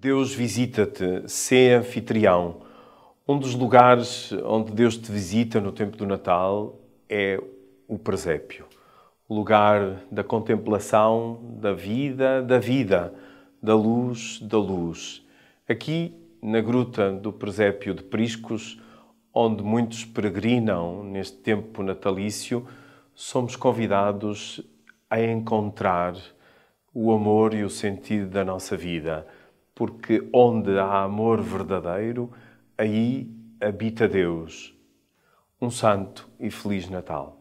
Deus visita-te, sê anfitrião. Um dos lugares onde Deus te visita no tempo do Natal é o presépio, o lugar da contemplação da vida, da vida, da luz, da luz. Aqui, na gruta do presépio de Priscos, onde muitos peregrinam neste tempo natalício, somos convidados a encontrar o amor e o sentido da nossa vida porque onde há amor verdadeiro, aí habita Deus. Um santo e feliz Natal.